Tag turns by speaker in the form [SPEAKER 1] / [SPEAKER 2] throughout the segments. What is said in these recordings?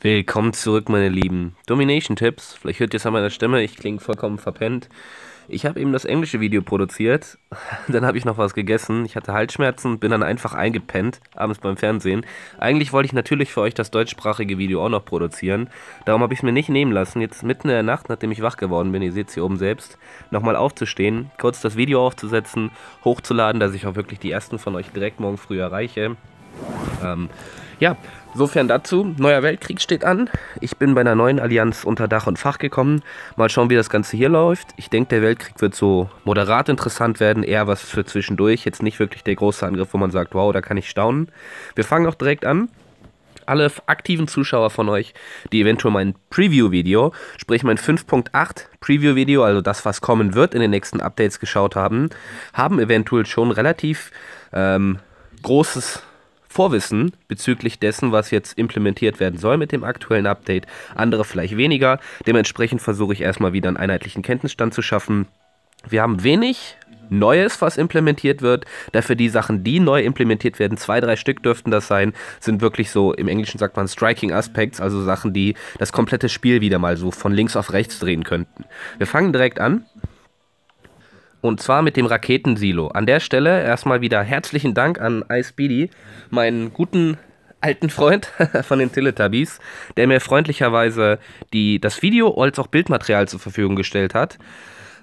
[SPEAKER 1] Willkommen zurück, meine Lieben. Domination-Tipps. Vielleicht hört ihr es an meiner Stimme, ich klinge vollkommen verpennt. Ich habe eben das englische Video produziert, dann habe ich noch was gegessen, ich hatte Halsschmerzen, bin dann einfach eingepennt, abends beim Fernsehen. Eigentlich wollte ich natürlich für euch das deutschsprachige Video auch noch produzieren, darum habe ich es mir nicht nehmen lassen, jetzt mitten in der Nacht, nachdem ich wach geworden bin, ihr seht es hier oben selbst, nochmal aufzustehen, kurz das Video aufzusetzen, hochzuladen, dass ich auch wirklich die ersten von euch direkt morgen früh erreiche. Ähm, ja, Sofern dazu, neuer Weltkrieg steht an. Ich bin bei einer neuen Allianz unter Dach und Fach gekommen. Mal schauen, wie das Ganze hier läuft. Ich denke, der Weltkrieg wird so moderat interessant werden, eher was für zwischendurch. Jetzt nicht wirklich der große Angriff, wo man sagt, wow, da kann ich staunen. Wir fangen auch direkt an alle aktiven Zuschauer von euch, die eventuell mein Preview-Video, sprich mein 5.8 Preview-Video, also das, was kommen wird in den nächsten Updates geschaut haben, haben eventuell schon relativ ähm, großes Vorwissen bezüglich dessen, was jetzt implementiert werden soll mit dem aktuellen Update, andere vielleicht weniger. Dementsprechend versuche ich erstmal wieder einen einheitlichen Kenntnisstand zu schaffen. Wir haben wenig Neues, was implementiert wird. Dafür die Sachen, die neu implementiert werden, zwei, drei Stück dürften das sein, sind wirklich so, im Englischen sagt man Striking Aspects, also Sachen, die das komplette Spiel wieder mal so von links auf rechts drehen könnten. Wir fangen direkt an und zwar mit dem Raketensilo. An der Stelle erstmal wieder herzlichen Dank an iSpeedy, meinen guten alten Freund von den Teletubbies, der mir freundlicherweise die, das Video als auch Bildmaterial zur Verfügung gestellt hat.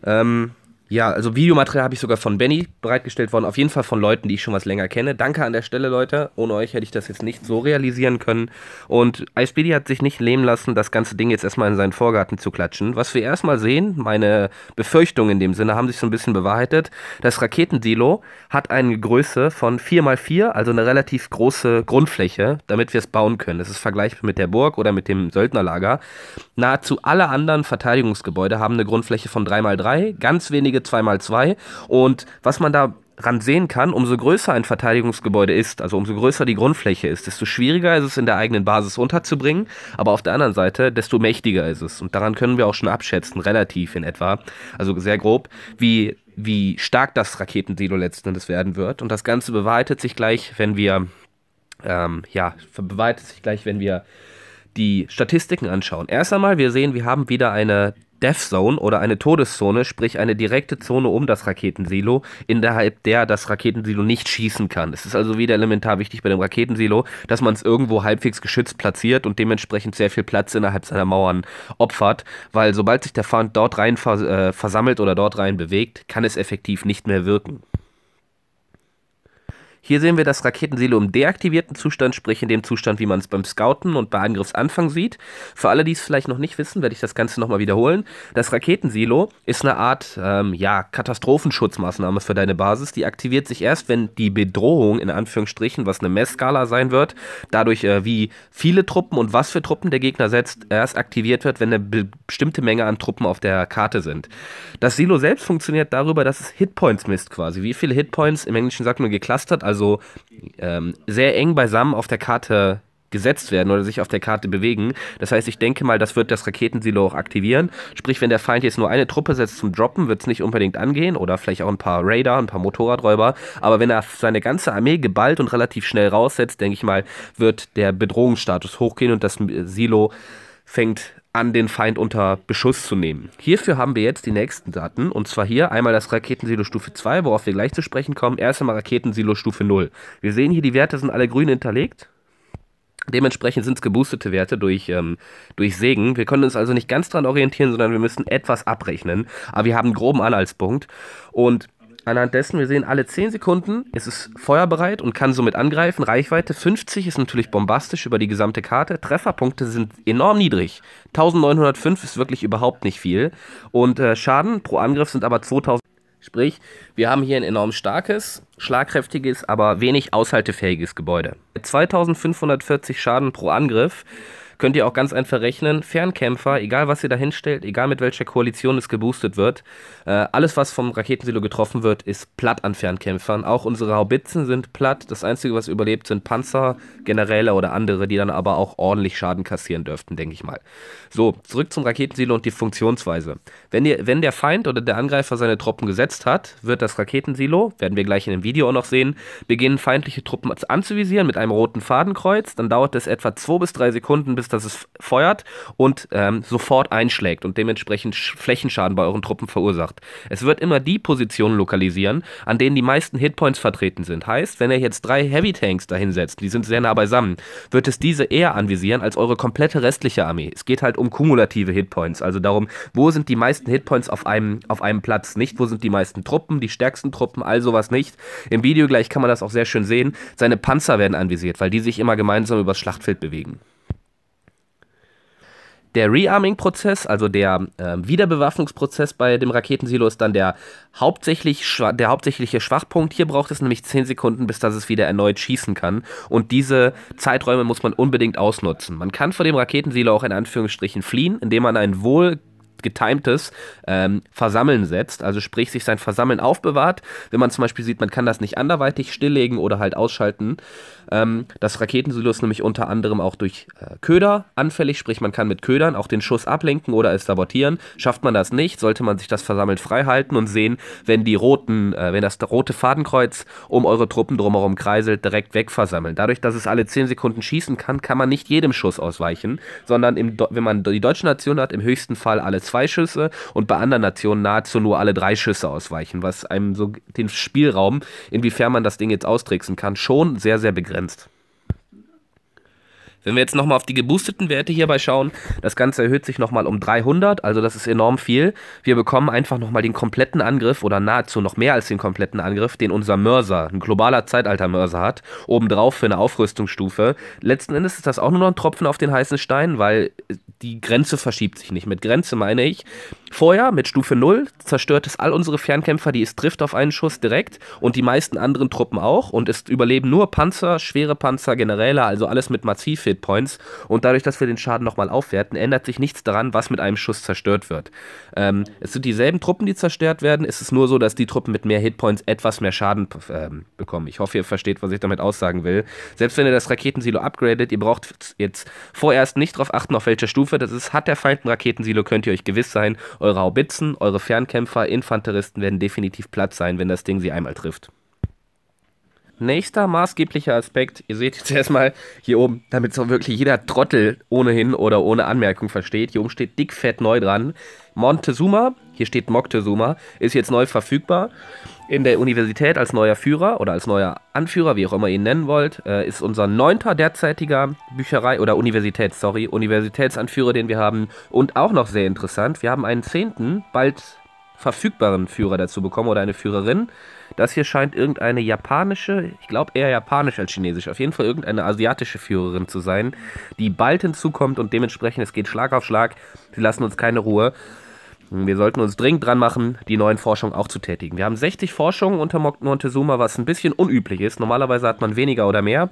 [SPEAKER 1] Ähm, ja, also Videomaterial habe ich sogar von Benny bereitgestellt worden, auf jeden Fall von Leuten, die ich schon was länger kenne. Danke an der Stelle, Leute. Ohne euch hätte ich das jetzt nicht so realisieren können. Und Icepedia hat sich nicht lehmen lassen, das ganze Ding jetzt erstmal in seinen Vorgarten zu klatschen. Was wir erstmal sehen, meine Befürchtungen in dem Sinne haben sich so ein bisschen bewahrheitet. Das Raketensilo hat eine Größe von 4x4, also eine relativ große Grundfläche, damit wir es bauen können. Das ist vergleichbar mit der Burg oder mit dem Söldnerlager. Nahezu alle anderen Verteidigungsgebäude haben eine Grundfläche von 3x3, ganz wenige Verteidige 2x2. Und was man da ran sehen kann, umso größer ein Verteidigungsgebäude ist, also umso größer die Grundfläche ist, desto schwieriger ist es in der eigenen Basis unterzubringen, aber auf der anderen Seite, desto mächtiger ist es. Und daran können wir auch schon abschätzen, relativ in etwa, also sehr grob, wie, wie stark das Raketensilo letzten Endes werden wird. Und das Ganze beweitet sich gleich, wenn wir, ähm, ja, bewahrheitet sich gleich, wenn wir die Statistiken anschauen. Erst einmal, wir sehen, wir haben wieder eine Death Zone oder eine Todeszone, sprich eine direkte Zone um das Raketensilo, innerhalb der das Raketensilo nicht schießen kann. Es ist also wieder elementar wichtig bei dem Raketensilo, dass man es irgendwo halbwegs geschützt platziert und dementsprechend sehr viel Platz innerhalb seiner Mauern opfert, weil sobald sich der Feind dort rein vers äh, versammelt oder dort rein bewegt, kann es effektiv nicht mehr wirken. Hier sehen wir das Raketensilo im deaktivierten Zustand, sprich in dem Zustand, wie man es beim Scouten und bei Angriffsanfang sieht. Für alle, die es vielleicht noch nicht wissen, werde ich das Ganze nochmal wiederholen. Das Raketensilo ist eine Art ähm, ja, Katastrophenschutzmaßnahme für deine Basis. Die aktiviert sich erst, wenn die Bedrohung, in Anführungsstrichen, was eine Messskala sein wird, dadurch, äh, wie viele Truppen und was für Truppen der Gegner setzt, erst aktiviert wird, wenn eine bestimmte Menge an Truppen auf der Karte sind. Das Silo selbst funktioniert darüber, dass es Hitpoints misst quasi. Wie viele Hitpoints, im Englischen sagt man geclustert, also ähm, sehr eng beisammen auf der Karte gesetzt werden oder sich auf der Karte bewegen. Das heißt, ich denke mal, das wird das Raketensilo auch aktivieren. Sprich, wenn der Feind jetzt nur eine Truppe setzt zum Droppen, wird es nicht unbedingt angehen oder vielleicht auch ein paar Radar, ein paar Motorradräuber. Aber wenn er seine ganze Armee geballt und relativ schnell raussetzt, denke ich mal, wird der Bedrohungsstatus hochgehen und das Silo fängt an den Feind unter Beschuss zu nehmen. Hierfür haben wir jetzt die nächsten Daten, und zwar hier einmal das Raketensilo Stufe 2, worauf wir gleich zu sprechen kommen. Erst einmal Raketensilo Stufe 0. Wir sehen hier, die Werte sind alle grün hinterlegt. Dementsprechend sind es geboostete Werte durch, ähm, durch Segen. Wir können uns also nicht ganz dran orientieren, sondern wir müssen etwas abrechnen. Aber wir haben einen groben Anhaltspunkt. Und Anhand dessen, wir sehen alle 10 Sekunden, ist es feuerbereit und kann somit angreifen. Reichweite 50 ist natürlich bombastisch über die gesamte Karte. Trefferpunkte sind enorm niedrig. 1905 ist wirklich überhaupt nicht viel. Und äh, Schaden pro Angriff sind aber 2000. Sprich, wir haben hier ein enorm starkes, schlagkräftiges, aber wenig aushaltefähiges Gebäude. 2540 Schaden pro Angriff könnt ihr auch ganz einfach rechnen, Fernkämpfer, egal was ihr da hinstellt, egal mit welcher Koalition es geboostet wird, äh, alles was vom Raketensilo getroffen wird, ist platt an Fernkämpfern. Auch unsere Haubitzen sind platt. Das Einzige, was überlebt, sind Panzer, Generäle oder andere, die dann aber auch ordentlich Schaden kassieren dürften, denke ich mal. So, zurück zum Raketensilo und die Funktionsweise. Wenn, ihr, wenn der Feind oder der Angreifer seine Truppen gesetzt hat, wird das Raketensilo, werden wir gleich in dem Video auch noch sehen, beginnen feindliche Truppen anzuvisieren mit einem roten Fadenkreuz. Dann dauert es etwa 2 bis 3 Sekunden, bis ist, dass es feuert und ähm, sofort einschlägt und dementsprechend Flächenschaden bei euren Truppen verursacht. Es wird immer die Positionen lokalisieren, an denen die meisten Hitpoints vertreten sind. Heißt, wenn ihr jetzt drei Heavy Tanks dahinsetzt, die sind sehr nah beisammen, wird es diese eher anvisieren als eure komplette restliche Armee. Es geht halt um kumulative Hitpoints, also darum, wo sind die meisten Hitpoints auf einem, auf einem Platz, nicht wo sind die meisten Truppen, die stärksten Truppen, all sowas nicht. Im Video gleich kann man das auch sehr schön sehen. Seine Panzer werden anvisiert, weil die sich immer gemeinsam übers Schlachtfeld bewegen. Der Rearming-Prozess, also der äh, Wiederbewaffnungsprozess bei dem Raketensilo, ist dann der, hauptsächlich der hauptsächliche Schwachpunkt. Hier braucht es nämlich 10 Sekunden, bis das es wieder erneut schießen kann. Und diese Zeiträume muss man unbedingt ausnutzen. Man kann vor dem Raketensilo auch in Anführungsstrichen fliehen, indem man einen wohl getimtes ähm, Versammeln setzt, also sprich sich sein Versammeln aufbewahrt. Wenn man zum Beispiel sieht, man kann das nicht anderweitig stilllegen oder halt ausschalten, ähm, das Raketensilo ist nämlich unter anderem auch durch äh, Köder anfällig, sprich man kann mit Ködern auch den Schuss ablenken oder es sabotieren. Schafft man das nicht, sollte man sich das Versammeln frei halten und sehen, wenn die roten, äh, wenn das rote Fadenkreuz um eure Truppen drumherum kreiselt, direkt wegversammeln. Dadurch, dass es alle 10 Sekunden schießen kann, kann man nicht jedem Schuss ausweichen, sondern im, wenn man die deutsche Nation hat, im höchsten Fall alles zwei Schüsse und bei anderen Nationen nahezu nur alle drei Schüsse ausweichen, was einem so den Spielraum, inwiefern man das Ding jetzt austricksen kann, schon sehr, sehr begrenzt. Wenn wir jetzt nochmal auf die geboosteten Werte hierbei schauen, das Ganze erhöht sich nochmal um 300, also das ist enorm viel. Wir bekommen einfach nochmal den kompletten Angriff oder nahezu noch mehr als den kompletten Angriff, den unser Mörser, ein globaler Zeitalter-Mörser hat, obendrauf für eine Aufrüstungsstufe. Letzten Endes ist das auch nur noch ein Tropfen auf den heißen Stein, weil die Grenze verschiebt sich nicht. Mit Grenze meine ich, vorher mit Stufe 0 zerstört es all unsere Fernkämpfer, die es trifft auf einen Schuss direkt und die meisten anderen Truppen auch und es überleben nur Panzer, schwere Panzer, Generäle, also alles mit massiv Hit Points und dadurch, dass wir den Schaden nochmal aufwerten, ändert sich nichts daran, was mit einem Schuss zerstört wird. Ähm, es sind dieselben Truppen, die zerstört werden. Es ist nur so, dass die Truppen mit mehr Hit Points etwas mehr Schaden ähm, bekommen. Ich hoffe, ihr versteht, was ich damit aussagen will. Selbst wenn ihr das Raketensilo upgradet, ihr braucht jetzt vorerst nicht darauf achten, auf welcher Stufe das ist. Hat der Feind ein Raketensilo, könnt ihr euch gewiss sein, eure Haubitzen, eure Fernkämpfer, Infanteristen werden definitiv platt sein, wenn das Ding sie einmal trifft. Nächster maßgeblicher Aspekt, ihr seht jetzt erstmal hier oben, damit so wirklich jeder Trottel ohnehin oder ohne Anmerkung versteht. Hier oben steht dickfett neu dran. Montezuma, hier steht Moctezuma, ist jetzt neu verfügbar. In der Universität als neuer Führer oder als neuer Anführer, wie auch immer ihr ihn nennen wollt, äh, ist unser neunter derzeitiger Bücherei oder Universität, sorry, Universitätsanführer, den wir haben. Und auch noch sehr interessant, wir haben einen zehnten, bald verfügbaren Führer dazu bekommen oder eine Führerin. Das hier scheint irgendeine japanische, ich glaube eher japanisch als chinesisch, auf jeden Fall irgendeine asiatische Führerin zu sein, die bald hinzukommt und dementsprechend, es geht Schlag auf Schlag, sie lassen uns keine Ruhe. Wir sollten uns dringend dran machen, die neuen Forschungen auch zu tätigen. Wir haben 60 Forschungen unter Montezuma, was ein bisschen unüblich ist. Normalerweise hat man weniger oder mehr.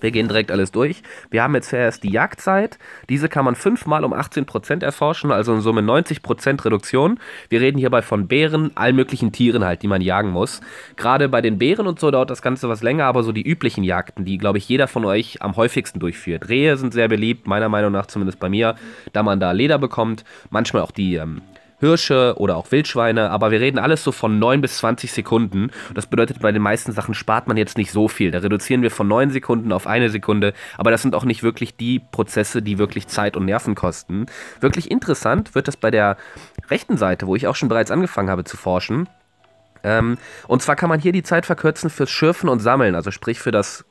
[SPEAKER 1] Wir gehen direkt alles durch. Wir haben jetzt erst die Jagdzeit. Diese kann man fünfmal um 18% erforschen, also in Summe 90% Reduktion. Wir reden hierbei von Bären, allen möglichen Tieren halt, die man jagen muss. Gerade bei den Bären und so dauert das Ganze was länger, aber so die üblichen Jagden, die, glaube ich, jeder von euch am häufigsten durchführt. Rehe sind sehr beliebt, meiner Meinung nach zumindest bei mir, da man da Leder bekommt. Manchmal auch die ähm, Hirsche oder auch Wildschweine, aber wir reden alles so von 9 bis 20 Sekunden. Das bedeutet, bei den meisten Sachen spart man jetzt nicht so viel. Da reduzieren wir von 9 Sekunden auf eine Sekunde, aber das sind auch nicht wirklich die Prozesse, die wirklich Zeit und Nerven kosten. Wirklich interessant wird das bei der rechten Seite, wo ich auch schon bereits angefangen habe zu forschen. Ähm, und zwar kann man hier die Zeit verkürzen fürs Schürfen und Sammeln, also sprich für das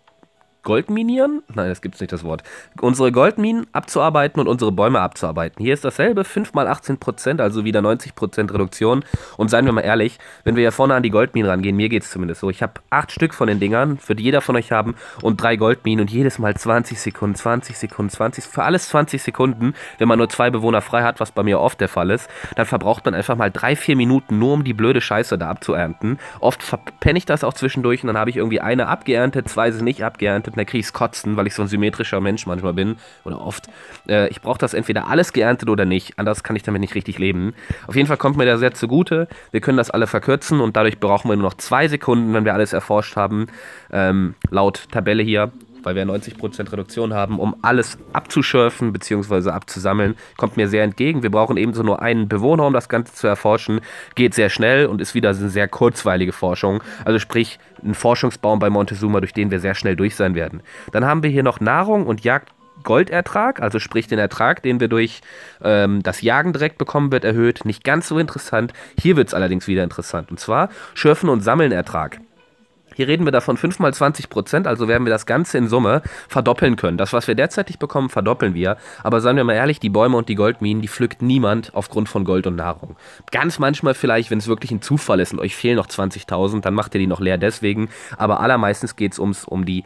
[SPEAKER 1] Goldminieren, nein, das gibt's nicht das Wort, unsere Goldminen abzuarbeiten und unsere Bäume abzuarbeiten. Hier ist dasselbe, 5 mal 18 Prozent, also wieder 90 Prozent Reduktion. Und seien wir mal ehrlich, wenn wir hier vorne an die Goldminen rangehen, mir geht's zumindest so, ich habe 8 Stück von den Dingern, wird jeder von euch haben, und 3 Goldminen und jedes Mal 20 Sekunden, 20 Sekunden, 20, für alles 20 Sekunden, wenn man nur zwei Bewohner frei hat, was bei mir oft der Fall ist, dann verbraucht man einfach mal 3, 4 Minuten nur, um die blöde Scheiße da abzuernten. Oft verpenne ich das auch zwischendurch und dann habe ich irgendwie eine abgeerntet, zwei sind nicht abgeerntet und dann kriege ich es kotzen, weil ich so ein symmetrischer Mensch manchmal bin oder oft. Äh, ich brauche das entweder alles geerntet oder nicht. Anders kann ich damit nicht richtig leben. Auf jeden Fall kommt mir der sehr zugute. Wir können das alle verkürzen und dadurch brauchen wir nur noch zwei Sekunden, wenn wir alles erforscht haben. Ähm, laut Tabelle hier weil wir 90% Reduktion haben, um alles abzuschürfen bzw. abzusammeln, kommt mir sehr entgegen. Wir brauchen ebenso nur einen Bewohner, um das Ganze zu erforschen. Geht sehr schnell und ist wieder eine sehr kurzweilige Forschung. Also sprich, ein Forschungsbaum bei Montezuma, durch den wir sehr schnell durch sein werden. Dann haben wir hier noch Nahrung und Jagd Goldertrag, also sprich den Ertrag, den wir durch ähm, das Jagen direkt bekommen, wird erhöht. Nicht ganz so interessant. Hier wird es allerdings wieder interessant. Und zwar Schürfen und Sammeln Ertrag. Hier reden wir davon 5 mal 20 Prozent, also werden wir das Ganze in Summe verdoppeln können. Das, was wir derzeitig bekommen, verdoppeln wir. Aber seien wir mal ehrlich, die Bäume und die Goldminen, die pflückt niemand aufgrund von Gold und Nahrung. Ganz manchmal vielleicht, wenn es wirklich ein Zufall ist und euch fehlen noch 20.000, dann macht ihr die noch leer deswegen. Aber allermeistens geht es ums, um die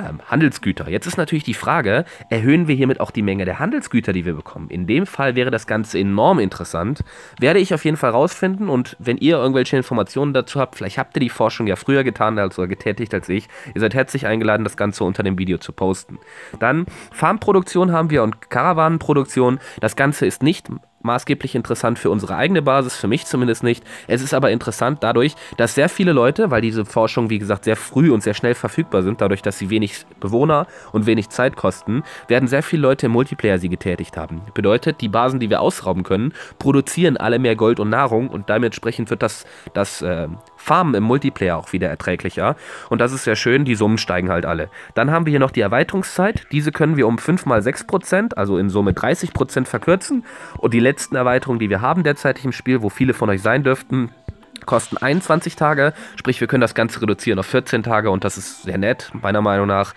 [SPEAKER 1] ähm, Handelsgüter. Jetzt ist natürlich die Frage, erhöhen wir hiermit auch die Menge der Handelsgüter, die wir bekommen? In dem Fall wäre das Ganze enorm interessant. Werde ich auf jeden Fall rausfinden und wenn ihr irgendwelche Informationen dazu habt, vielleicht habt ihr die Forschung ja früher getan als, oder getätigt als ich, ihr seid herzlich eingeladen, das Ganze unter dem Video zu posten. Dann Farmproduktion haben wir und Karawanenproduktion. Das Ganze ist nicht maßgeblich interessant für unsere eigene Basis, für mich zumindest nicht. Es ist aber interessant dadurch, dass sehr viele Leute, weil diese Forschung, wie gesagt, sehr früh und sehr schnell verfügbar sind, dadurch, dass sie wenig Bewohner und wenig Zeit kosten, werden sehr viele Leute im Multiplayer sie getätigt haben. Bedeutet, die Basen, die wir ausrauben können, produzieren alle mehr Gold und Nahrung und dementsprechend wird das, das äh, Farmen im Multiplayer auch wieder erträglicher. Und das ist ja schön, die Summen steigen halt alle. Dann haben wir hier noch die Erweiterungszeit. Diese können wir um 5 mal 6%, also in Summe 30% verkürzen. Und die letzten Erweiterungen, die wir haben derzeitig im Spiel, wo viele von euch sein dürften, kosten 21 Tage. Sprich, wir können das Ganze reduzieren auf 14 Tage und das ist sehr nett, meiner Meinung nach.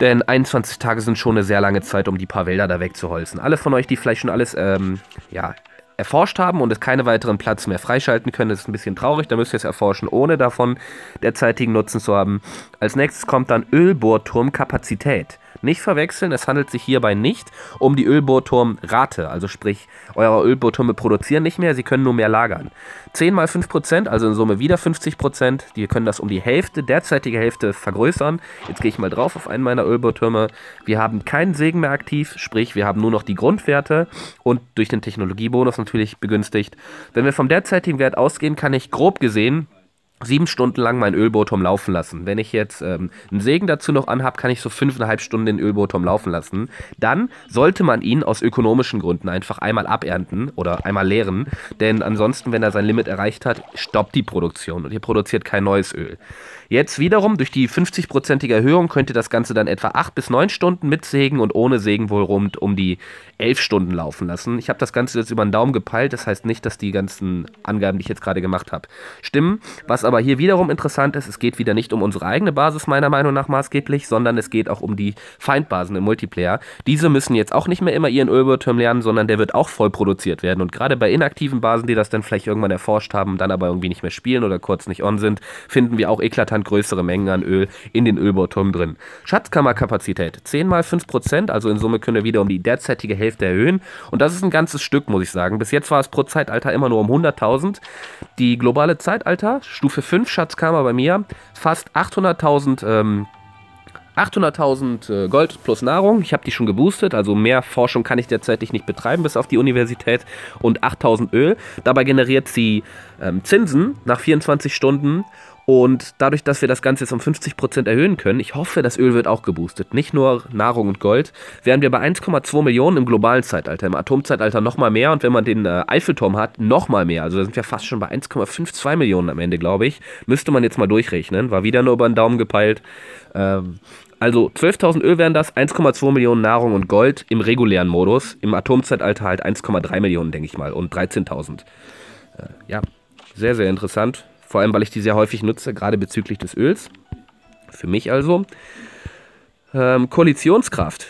[SPEAKER 1] Denn 21 Tage sind schon eine sehr lange Zeit, um die paar Wälder da wegzuholzen. Alle von euch, die vielleicht schon alles ähm, ja, erforscht haben und es keine weiteren Platz mehr freischalten können. Das ist ein bisschen traurig, da müsst ihr es erforschen, ohne davon derzeitigen Nutzen zu haben. Als nächstes kommt dann Ölbohrturmkapazität. Nicht verwechseln, es handelt sich hierbei nicht um die Ölbohrturmrate, also sprich, eure Ölbohrtürme produzieren nicht mehr, sie können nur mehr lagern. 10 mal 5%, Prozent, also in Summe wieder 50%, Prozent. die können das um die Hälfte, derzeitige Hälfte vergrößern. Jetzt gehe ich mal drauf auf einen meiner Ölbohrtürme. Wir haben keinen Segen mehr aktiv, sprich, wir haben nur noch die Grundwerte und durch den Technologiebonus natürlich begünstigt. Wenn wir vom derzeitigen Wert ausgehen, kann ich grob gesehen sieben Stunden lang mein Ölbohrturm laufen lassen. Wenn ich jetzt ähm, einen Segen dazu noch anhabe, kann ich so fünfeinhalb Stunden den Ölbohrturm laufen lassen. Dann sollte man ihn aus ökonomischen Gründen einfach einmal abernten oder einmal leeren, denn ansonsten, wenn er sein Limit erreicht hat, stoppt die Produktion und ihr produziert kein neues Öl. Jetzt wiederum durch die 50-prozentige Erhöhung könnte das Ganze dann etwa 8 bis 9 Stunden mit Sägen und ohne Sägen wohl rund um die 11 Stunden laufen lassen. Ich habe das Ganze jetzt über den Daumen gepeilt, das heißt nicht, dass die ganzen Angaben, die ich jetzt gerade gemacht habe, stimmen. Was aber hier wiederum interessant ist, es geht wieder nicht um unsere eigene Basis meiner Meinung nach maßgeblich, sondern es geht auch um die Feindbasen im Multiplayer. Diese müssen jetzt auch nicht mehr immer ihren Ölbirtum lernen, sondern der wird auch voll produziert werden. Und gerade bei inaktiven Basen, die das dann vielleicht irgendwann erforscht haben, dann aber irgendwie nicht mehr spielen oder kurz nicht on sind, finden wir auch eklatant signifikant größere Mengen an Öl in den Ölbauturm drin. Schatzkammerkapazität 10 mal 5 Prozent, also in Summe können wir wieder um die derzeitige Hälfte erhöhen. Und das ist ein ganzes Stück, muss ich sagen. Bis jetzt war es pro Zeitalter immer nur um 100.000. Die globale Zeitalter, Stufe 5 Schatzkammer bei mir, fast 800.000 ähm, 800.000 äh, Gold plus Nahrung. Ich habe die schon geboostet, also mehr Forschung kann ich derzeitig nicht betreiben, bis auf die Universität und 8.000 Öl. Dabei generiert sie ähm, Zinsen nach 24 Stunden und dadurch, dass wir das Ganze jetzt um 50% erhöhen können, ich hoffe, das Öl wird auch geboostet. Nicht nur Nahrung und Gold. Wären wir bei 1,2 Millionen im globalen Zeitalter, im Atomzeitalter nochmal mehr. Und wenn man den äh, Eiffelturm hat, nochmal mehr. Also da sind wir fast schon bei 1,52 Millionen am Ende, glaube ich. Müsste man jetzt mal durchrechnen. War wieder nur über den Daumen gepeilt. Ähm, also 12.000 Öl wären das, 1,2 Millionen Nahrung und Gold im regulären Modus. Im Atomzeitalter halt 1,3 Millionen, denke ich mal. Und 13.000. Äh, ja, sehr, sehr interessant vor allem, weil ich die sehr häufig nutze, gerade bezüglich des Öls. Für mich also. Ähm, Koalitionskraft.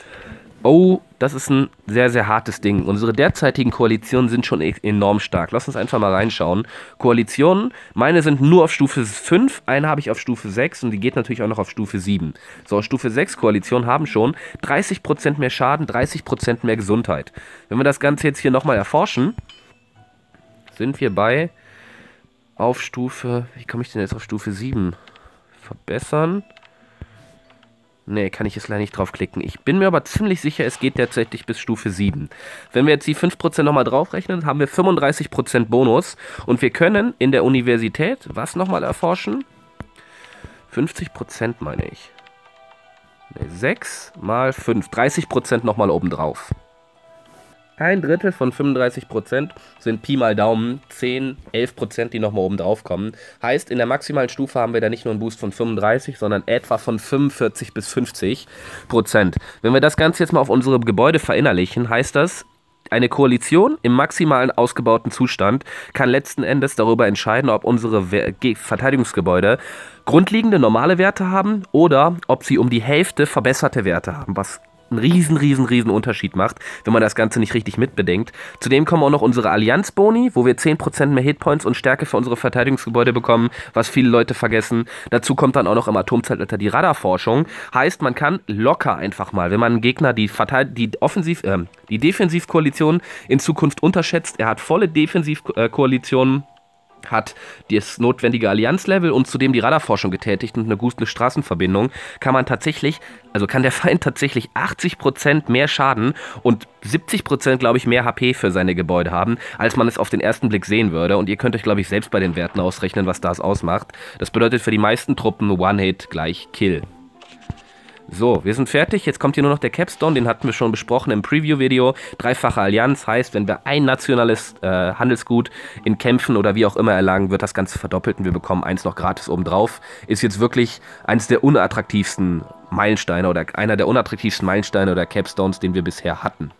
[SPEAKER 1] Oh, das ist ein sehr, sehr hartes Ding. Unsere derzeitigen Koalitionen sind schon e-, enorm stark. Lass uns einfach mal reinschauen. Koalitionen, meine sind nur auf Stufe 5, eine habe ich auf Stufe 6 und die geht natürlich auch noch auf Stufe 7. So, Stufe 6 Koalitionen haben schon 30% mehr Schaden, 30% mehr Gesundheit. Wenn wir das Ganze jetzt hier nochmal erforschen, sind wir bei auf Stufe, wie komme ich denn jetzt auf Stufe 7? Verbessern. Nee, kann ich jetzt leider nicht draufklicken. Ich bin mir aber ziemlich sicher, es geht tatsächlich bis Stufe 7. Wenn wir jetzt die 5% nochmal draufrechnen, haben wir 35% Bonus. Und wir können in der Universität was nochmal erforschen? 50% meine ich. Nee, 6 mal 5. 30% nochmal obendrauf ein Drittel von 35% Prozent sind Pi mal Daumen 10, 11%, Prozent, die nochmal oben drauf kommen. Heißt, in der maximalen Stufe haben wir da nicht nur einen Boost von 35, sondern etwa von 45 bis 50%. Prozent. Wenn wir das Ganze jetzt mal auf unsere Gebäude verinnerlichen, heißt das, eine Koalition im maximalen ausgebauten Zustand kann letzten Endes darüber entscheiden, ob unsere Verteidigungsgebäude grundlegende normale Werte haben oder ob sie um die Hälfte verbesserte Werte haben, was einen riesen, riesen, riesen Unterschied macht, wenn man das Ganze nicht richtig mitbedenkt. Zudem kommen auch noch unsere Allianzboni, wo wir 10% mehr Hitpoints und Stärke für unsere Verteidigungsgebäude bekommen, was viele Leute vergessen. Dazu kommt dann auch noch im Atomzeitalter die Radarforschung. Heißt, man kann locker einfach mal, wenn man einen Gegner die, Verteid die, Offensiv äh, die Defensivkoalition in Zukunft unterschätzt, er hat volle Defensivkoalitionen hat das notwendige Allianzlevel und zudem die Radarforschung getätigt und eine gute Straßenverbindung, kann man tatsächlich, also kann der Feind tatsächlich 80% mehr Schaden und 70% glaube ich mehr HP für seine Gebäude haben, als man es auf den ersten Blick sehen würde. Und ihr könnt euch glaube ich selbst bei den Werten ausrechnen, was das ausmacht. Das bedeutet für die meisten Truppen One-Hit gleich Kill. So, wir sind fertig. Jetzt kommt hier nur noch der Capstone. Den hatten wir schon besprochen im Preview-Video. Dreifache Allianz heißt, wenn wir ein nationales äh, Handelsgut in Kämpfen oder wie auch immer erlangen, wird das Ganze verdoppelt und wir bekommen eins noch gratis obendrauf. Ist jetzt wirklich eins der unattraktivsten Meilensteine oder einer der unattraktivsten Meilensteine oder Capstones, den wir bisher hatten.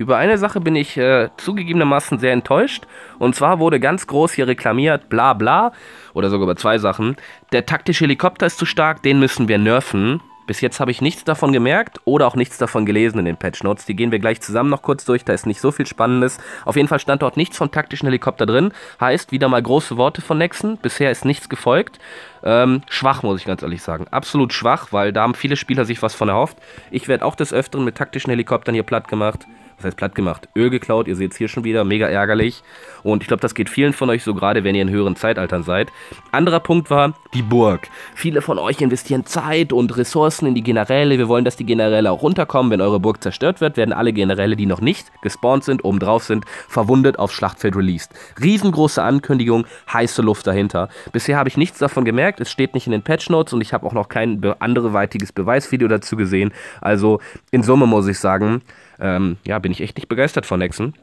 [SPEAKER 1] Über eine Sache bin ich äh, zugegebenermaßen sehr enttäuscht. Und zwar wurde ganz groß hier reklamiert, bla bla, oder sogar über zwei Sachen. Der taktische Helikopter ist zu stark, den müssen wir nerven. Bis jetzt habe ich nichts davon gemerkt oder auch nichts davon gelesen in den Patch Notes. Die gehen wir gleich zusammen noch kurz durch, da ist nicht so viel Spannendes. Auf jeden Fall stand dort nichts vom taktischen Helikopter drin. Heißt, wieder mal große Worte von Nexen. Bisher ist nichts gefolgt. Ähm, schwach, muss ich ganz ehrlich sagen. Absolut schwach, weil da haben viele Spieler sich was von erhofft. Ich werde auch des Öfteren mit taktischen Helikoptern hier platt gemacht was heißt platt gemacht, Öl geklaut, ihr seht es hier schon wieder, mega ärgerlich. Und ich glaube, das geht vielen von euch so, gerade wenn ihr in höheren Zeitaltern seid. Anderer Punkt war die Burg. Viele von euch investieren Zeit und Ressourcen in die Generäle. Wir wollen, dass die Generäle auch runterkommen. Wenn eure Burg zerstört wird, werden alle Generäle, die noch nicht gespawnt sind, oben drauf sind, verwundet aufs Schlachtfeld released. Riesengroße Ankündigung, heiße Luft dahinter. Bisher habe ich nichts davon gemerkt, es steht nicht in den Patchnotes und ich habe auch noch kein anderweitiges Beweisvideo dazu gesehen. Also in Summe muss ich sagen, ähm, ja, bin ich echt nicht begeistert von Nexen.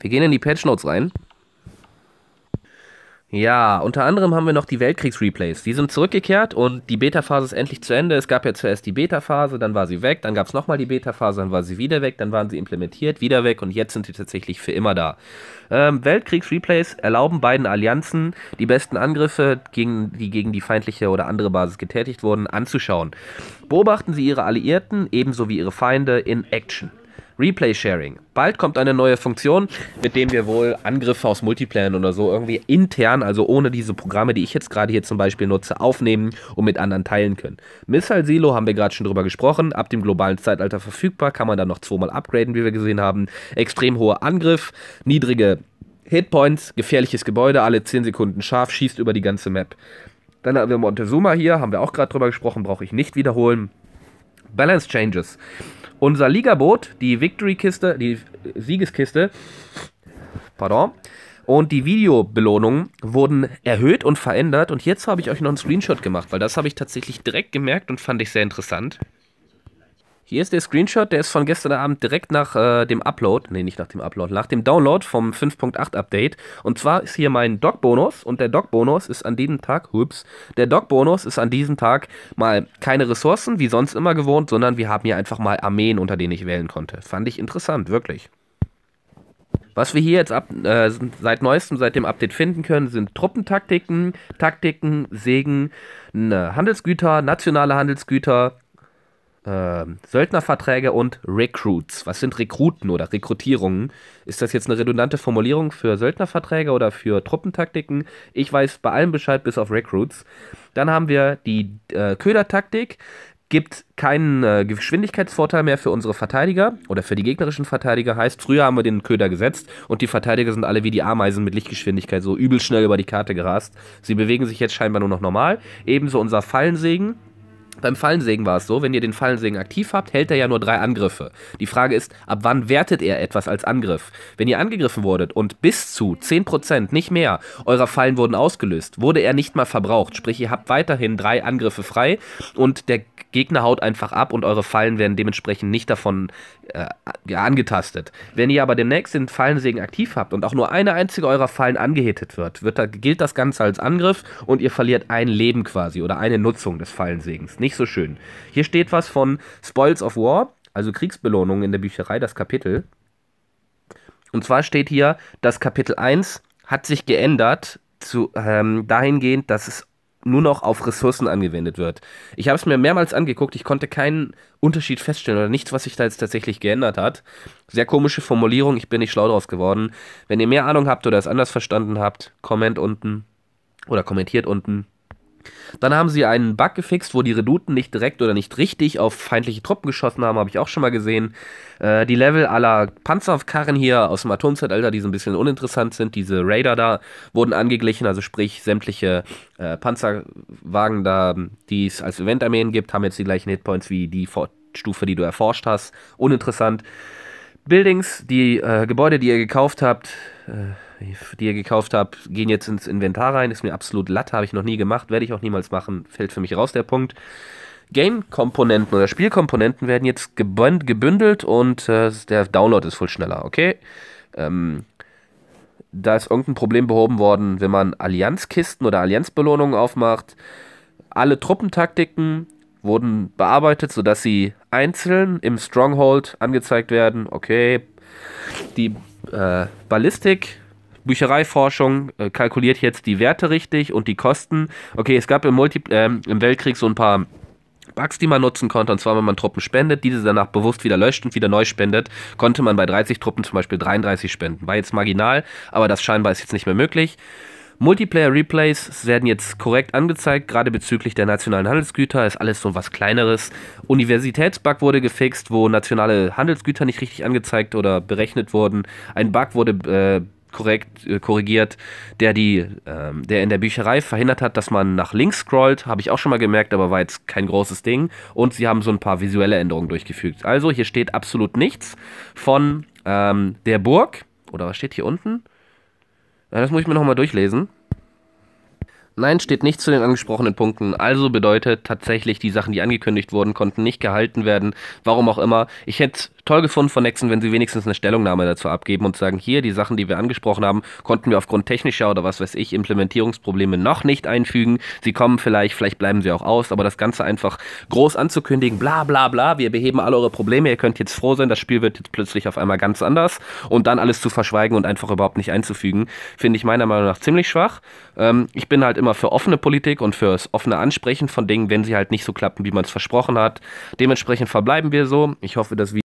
[SPEAKER 1] Wir gehen in die Patch Notes rein. Ja, unter anderem haben wir noch die Weltkriegs-Replays. Die sind zurückgekehrt und die Beta-Phase ist endlich zu Ende. Es gab ja zuerst die Beta-Phase, dann war sie weg, dann gab es nochmal die Beta-Phase, dann war sie wieder weg, dann waren sie implementiert, wieder weg und jetzt sind sie tatsächlich für immer da. Ähm, Weltkriegs-Replays erlauben beiden Allianzen, die besten Angriffe, gegen, die gegen die feindliche oder andere Basis getätigt wurden, anzuschauen. Beobachten sie ihre Alliierten ebenso wie ihre Feinde in Action. Replay Sharing. Bald kommt eine neue Funktion, mit dem wir wohl Angriffe aus Multiplayern oder so irgendwie intern, also ohne diese Programme, die ich jetzt gerade hier zum Beispiel nutze, aufnehmen und mit anderen teilen können. Missile Silo haben wir gerade schon drüber gesprochen, ab dem globalen Zeitalter verfügbar, kann man dann noch zweimal upgraden, wie wir gesehen haben. Extrem hoher Angriff, niedrige Hitpoints, gefährliches Gebäude, alle 10 Sekunden scharf, schießt über die ganze Map. Dann haben wir Montezuma hier, haben wir auch gerade drüber gesprochen, brauche ich nicht wiederholen. Balance Changes. Unser Ligaboot, die Victory-Kiste, die Siegeskiste, pardon, und die Videobelohnungen wurden erhöht und verändert. Und jetzt habe ich euch noch einen Screenshot gemacht, weil das habe ich tatsächlich direkt gemerkt und fand ich sehr interessant. Hier ist der Screenshot, der ist von gestern Abend direkt nach äh, dem Upload, nee, nicht nach dem Upload, nach dem Download vom 5.8 Update. Und zwar ist hier mein Doc-Bonus und der Doc-Bonus ist an diesem Tag, ups, der Doc-Bonus ist an diesem Tag mal keine Ressourcen, wie sonst immer gewohnt, sondern wir haben hier einfach mal Armeen, unter denen ich wählen konnte. Fand ich interessant, wirklich. Was wir hier jetzt ab, äh, seit neuestem, seit dem Update finden können, sind Truppentaktiken, Taktiken, Segen, ne Handelsgüter, nationale Handelsgüter, ähm, Söldnerverträge und Recruits. Was sind Rekruten oder Rekrutierungen? Ist das jetzt eine redundante Formulierung für Söldnerverträge oder für Truppentaktiken? Ich weiß bei allem Bescheid, bis auf Recruits. Dann haben wir die äh, Ködertaktik. Gibt keinen äh, Geschwindigkeitsvorteil mehr für unsere Verteidiger oder für die gegnerischen Verteidiger. Heißt, früher haben wir den Köder gesetzt und die Verteidiger sind alle wie die Ameisen mit Lichtgeschwindigkeit so übel schnell über die Karte gerast. Sie bewegen sich jetzt scheinbar nur noch normal. Ebenso unser Fallensegen beim Fallensägen war es so, wenn ihr den Fallensägen aktiv habt, hält er ja nur drei Angriffe. Die Frage ist, ab wann wertet er etwas als Angriff? Wenn ihr angegriffen wurdet und bis zu 10%, nicht mehr, eurer Fallen wurden ausgelöst, wurde er nicht mal verbraucht. Sprich, ihr habt weiterhin drei Angriffe frei und der Gegner haut einfach ab und eure Fallen werden dementsprechend nicht davon äh, ja, angetastet. Wenn ihr aber demnächst den Fallensägen aktiv habt und auch nur eine einzige eurer Fallen angehittet wird, wird da, gilt das Ganze als Angriff und ihr verliert ein Leben quasi oder eine Nutzung des Fallensägens. Nicht nicht so schön. Hier steht was von Spoils of War, also Kriegsbelohnungen in der Bücherei, das Kapitel. Und zwar steht hier, das Kapitel 1 hat sich geändert zu, ähm, dahingehend, dass es nur noch auf Ressourcen angewendet wird. Ich habe es mir mehrmals angeguckt, ich konnte keinen Unterschied feststellen oder nichts, was sich da jetzt tatsächlich geändert hat. Sehr komische Formulierung, ich bin nicht schlau draus geworden. Wenn ihr mehr Ahnung habt oder es anders verstanden habt, komment unten oder kommentiert unten. Dann haben sie einen Bug gefixt, wo die Reduten nicht direkt oder nicht richtig auf feindliche Truppen geschossen haben, habe ich auch schon mal gesehen. Äh, die Level aller Panzerkarren hier aus dem Atomzeitalter, die so ein bisschen uninteressant sind, diese Raider da, wurden angeglichen, also sprich sämtliche äh, Panzerwagen da, die es als Eventarmeen gibt, haben jetzt die gleichen Hitpoints wie die Stufe, die du erforscht hast. Uninteressant. Buildings, die äh, Gebäude, die ihr gekauft habt, äh, die ihr gekauft habt, gehen jetzt ins Inventar rein. Ist mir absolut latte, habe ich noch nie gemacht, werde ich auch niemals machen. Fällt für mich raus der Punkt. Game-Komponenten oder Spielkomponenten werden jetzt gebündelt und äh, der Download ist voll schneller, okay? Ähm, da ist irgendein Problem behoben worden, wenn man Allianzkisten oder Allianzbelohnungen aufmacht. Alle Truppentaktiken wurden bearbeitet, sodass sie einzeln im Stronghold angezeigt werden. Okay, die äh, Ballistik Büchereiforschung äh, kalkuliert jetzt die Werte richtig und die Kosten. Okay, es gab im, Multi äh, im Weltkrieg so ein paar Bugs, die man nutzen konnte, und zwar, wenn man Truppen spendet, diese danach bewusst wieder löscht und wieder neu spendet, konnte man bei 30 Truppen zum Beispiel 33 spenden. War jetzt marginal, aber das scheinbar ist jetzt nicht mehr möglich. Multiplayer-Replays werden jetzt korrekt angezeigt, gerade bezüglich der nationalen Handelsgüter ist alles so was Kleineres. Universitätsbug wurde gefixt, wo nationale Handelsgüter nicht richtig angezeigt oder berechnet wurden. Ein Bug wurde äh, korrekt äh, korrigiert, der die, äh, der in der Bücherei verhindert hat, dass man nach links scrollt, habe ich auch schon mal gemerkt, aber war jetzt kein großes Ding. Und sie haben so ein paar visuelle Änderungen durchgefügt. Also hier steht absolut nichts von ähm, der Burg. Oder was steht hier unten? Ja, das muss ich mir nochmal durchlesen. Nein, steht nichts zu den angesprochenen Punkten. Also bedeutet tatsächlich, die Sachen, die angekündigt wurden, konnten nicht gehalten werden. Warum auch immer. Ich hätte toll gefunden von Nexen, wenn sie wenigstens eine Stellungnahme dazu abgeben und sagen, hier, die Sachen, die wir angesprochen haben, konnten wir aufgrund technischer oder was weiß ich, Implementierungsprobleme noch nicht einfügen. Sie kommen vielleicht, vielleicht bleiben sie auch aus, aber das Ganze einfach groß anzukündigen, bla bla bla, wir beheben alle eure Probleme, ihr könnt jetzt froh sein, das Spiel wird jetzt plötzlich auf einmal ganz anders und dann alles zu verschweigen und einfach überhaupt nicht einzufügen, finde ich meiner Meinung nach ziemlich schwach. Ähm, ich bin halt immer für offene Politik und fürs offene Ansprechen von Dingen, wenn sie halt nicht so klappen, wie man es versprochen hat. Dementsprechend verbleiben wir so. Ich hoffe, dass wir